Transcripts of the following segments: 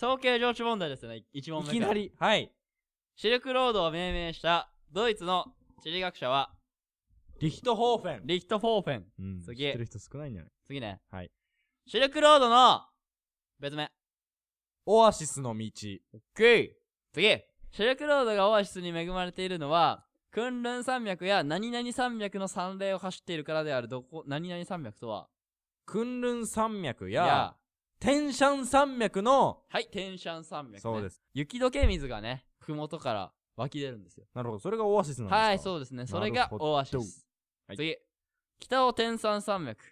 総計上司問題ですね。一問目いきなり。はい。シルクロードを命名したドイツの地理学者は、リヒトホーフェン。リヒトホーフェン。うん、次。知ってる人少ないんじゃない次ね。はい。シルクロードの、別名。オアシスの道。オッケー。次。シルクロードがオアシスに恵まれているのは、クンルン山脈や何々山脈の山霊を走っているからであるどこ、何々山脈とはクンルン山脈や天山山脈の、はい、天山山脈、ね、そうです。雪解け水がね、ふもとから湧き出るんですよ。なるほど。それがオアシスなんですかはい、そうですね。それがオアシス。はい、次。北を天山山脈、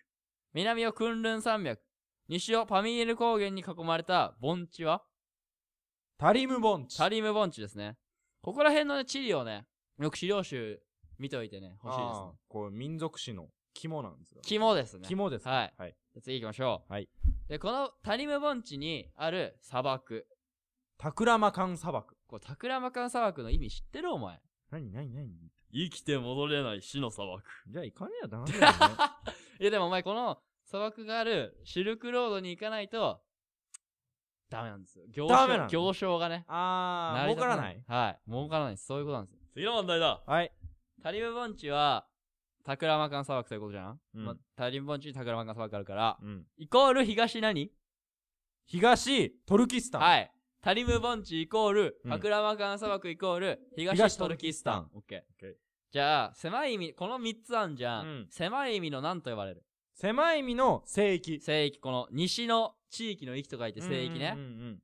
南を訓練山脈、西をパミール高原に囲まれた盆地はタリム盆地。タリム盆地ですね。ここら辺のね、地理をね、よく資料集見ておいてね、欲しいですね。こう、民族史の肝なんですよ。肝ですね。肝です、はい。はい次行きましょう。はい。で、このタリム盆地にある砂漠。タクラマカン砂漠。こう、タクラマカン砂漠の意味知ってるお前。何何何生きて戻れない死の砂漠。じゃあ行かねえよ、ダメだよ、いやでもお前この砂漠があるシルクロードに行かないと、ダメなんですよ。行商、な行商がね。あー、儲からないはい。儲からないそういうことなんですよ。次の問題だ。はい。タリム盆地は、タクラマカン砂漠ということじゃん、うんまあ、タリンボンチにタクラマカン砂漠あるから、うん。イコール東何東、トルキスタン。はい。タリムボンチイコール、うんタクラマカン砂漠イコール、東トルキスタン。オッケー。じゃあ、狭い意味、この三つあんじゃん。うん狭い意味の何と呼ばれる狭い意味の聖域。聖域、この西の地域の域と書いて聖域ね。うんうんうん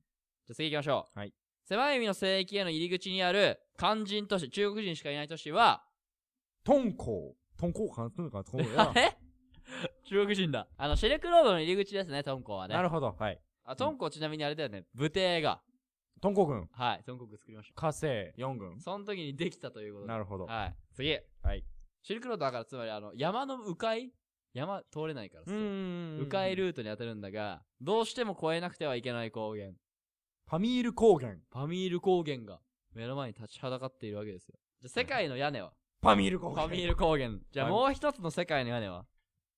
じゃあ次行きましょう。はい狭い意味の聖域への入り口にある、肝心都市、中国人しかいない都市は、敦煌。トンコウかトンコウか あや。れ中国人だ。あの、シルクロードの入り口ですね、トンコはねな。るほど。はい。あ、トンコちなみにあれだよね、武帝が。トンコウ軍、はい、トンコ軍作りました。火星4軍その時にできたということで。なるほど。はい。次。はい。シルクロードだから、つまりあの、山の迂回山通れないからさ。ん迂回ルートに当たるんだが、どうしても越えなくてはいけない高原。パミール高原。パミール高原が目の前に立ちはだかっているわけですよ。じゃあ、世界の屋根はァミール高原。ァミール高原。じゃあもう一つの世界の屋根は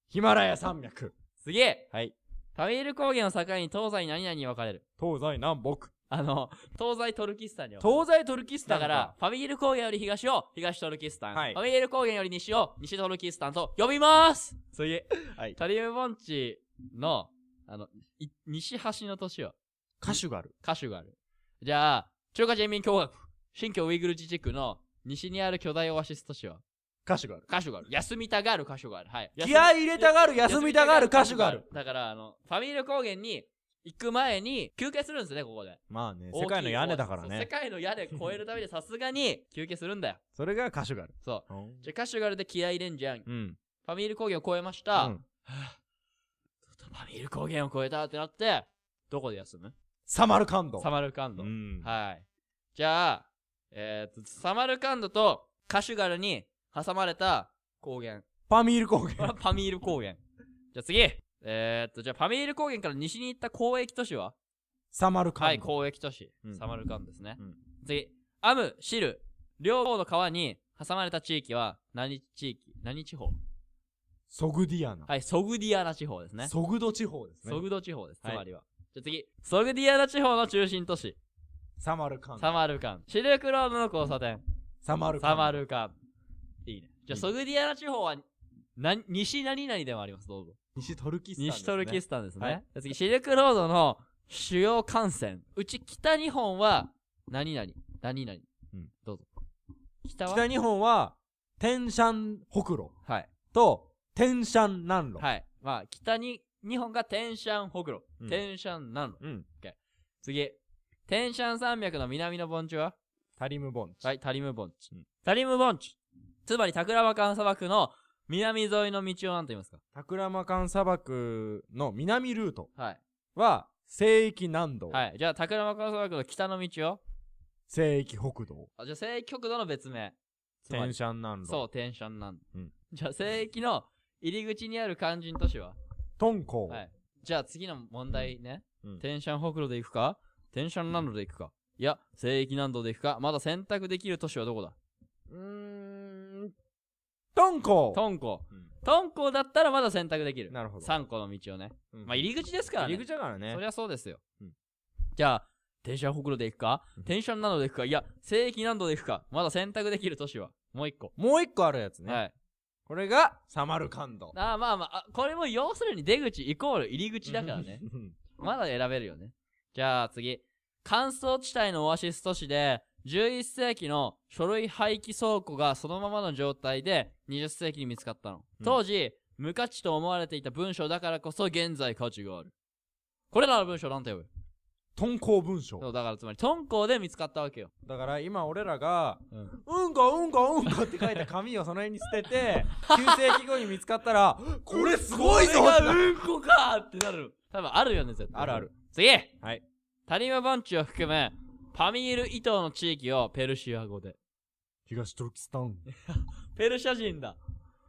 ヒマラヤ山脈。すげえはい。ファミール高原を境に東西何々に分かれる。東西南北。あの、東西トルキスタンる。東西トルキスタンだから、ファミール高原より東を東トルキスタン。はい、ファミール高原より西を西トルキスタンと呼びますすげえ。はい。タリウム盆地の、あの、西端の都市は歌手がある。歌手がある。じゃあ、中華人民共和国、新疆ウイグル自治区の西にある巨大オアシス都市は歌手がある。歌手がある。休みたがる歌手がある。はい。気合い入れたがる、休みたがる歌手がある。だから、あの、ファミリー高原に行く前に休憩するんですね、ここで。まあね、世界の屋根だからね。世界の屋根超えるためにさすがに休憩するんだよ。それが歌手がある。そう。じゃあ、手があるで気合入れんじゃん。うん。ファミール高原を超えました。うんファミール高原を超えたってなって、どこで休むサマルカンド。サマルカンド。うん。はい。じゃあ、えー、っと、サマルカンドとカシュガルに挟まれた高原。パミール高原。パミール高原。じゃあ次えー、っと、じゃあパミール高原から西に行った交易都市はサマルカンド。はい、交易都市。うん、サマルカンドですね。うん、次、アム、シル、両方の川に挟まれた地域は何地域何地方ソグディアナ。はい、ソグディアナ地方ですね。ソグド地方ですね。ソグド地方です、つまりは。はい、じゃあ次、ソグディアナ地方の中心都市。サマルカン。サマルカン。シルクロードの交差点。サマルカン。サマルカン。いいね。じゃあ、ソグディアナ地方は、な、西何々でもあります、どうぞ。西トルキスタン、西トルキスタンですね。はい、次、シルクロードの主要幹線。うち北日本は、何々、何々。うん。どうぞ。北は北日本は、天山北路。はい。と、天山南路。はい。まあ、北に、日本が天山北路。うん、天山南路。うん。オッケー。次、テンシャン山脈の南の盆地はタリム盆地。はい、タリム盆地。うんタリム盆地。つまり、タクラマカン砂漠の南沿いの道を何と言いますかタクラマカン砂漠の南ルートはい。は、西域南道。はい。じゃあ、タクラマカン砂漠の北の道を西域北道。あじゃあ、西域極道の別名。テンシャン南道。そう、テンシャンなんうんじゃあ、西域の入り口にある肝心都市はトンコウ。はいじゃあ、次の問題ね。うんテンシャン北道で行くか転車難度で行くか。いや、聖域難度で行くか。まだ選択できる都市はどこだうーん、トンコトンコ。トンコだったらまだ選択できる。なるほど。3個の道をね。うん、まあ入り口ですからね。入り口だからね。そりゃそうですよ。うん、じゃあ、転車ほくろで行くか転車な度で行くかいや、正規難度で行くかまだ選択できる都市は。もう一個。もう一個あるやつね。はい。これが、サマルカンド。ああ、まあまあ、これも要するに出口イコール入り口だからね。まだ選べるよね。じゃあ次。乾燥地帯のオアシス都市で、11世紀の書類廃棄倉庫がそのままの状態で20世紀に見つかったの。うん当時、無価値と思われていた文章だからこそ現在価値がある。これらの文章なんて呼ぶ遁甲文そ章。う、だからつまり、敦煌で見つかったわけよ。だから今俺らが、うんうんこうんこうんこって書いた紙をその辺に捨てて、9 世紀後に見つかったら、これすごいぞこれがうんこかーってなる。多分あるよね、絶対。あるある。次はい。タリマン地を含むパミール伊藤の地域をペルシア語で。東トルキスタン。ペルシャ人だ。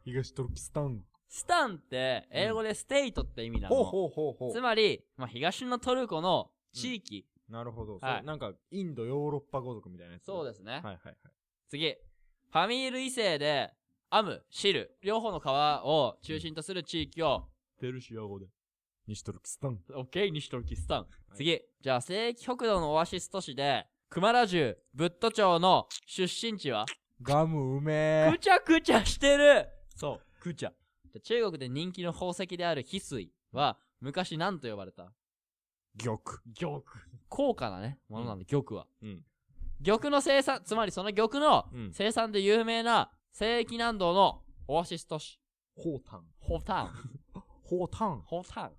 東トルキスタン。スタンって英語でステイトって意味なの。ほうほうほうほう。つまり、まあ、東のトルコの地域。うん、なるほど。はい、なんか、インド、ヨーロッパ語族みたいなやつ。そうですね。はいはいはい。次。パミール異性で、アム、シル、両方の川を中心とする地域を、ペルシア語で。西トルキスタン。オッケー、西トルキスタン。次。じゃあ、正規北道のオアシス都市で、熊田中、ブット町の出身地はガムうめえ。くちゃくちゃしてるそう、くちゃ。中国で人気の宝石である翡翠は、昔何と呼ばれた玉。玉。高価なね、ものなんで、玉は。うん。玉の生産、つまりその玉の生産で有名な正域南道のオアシス都市。ホータン。ホータン。ホータン。ホータン。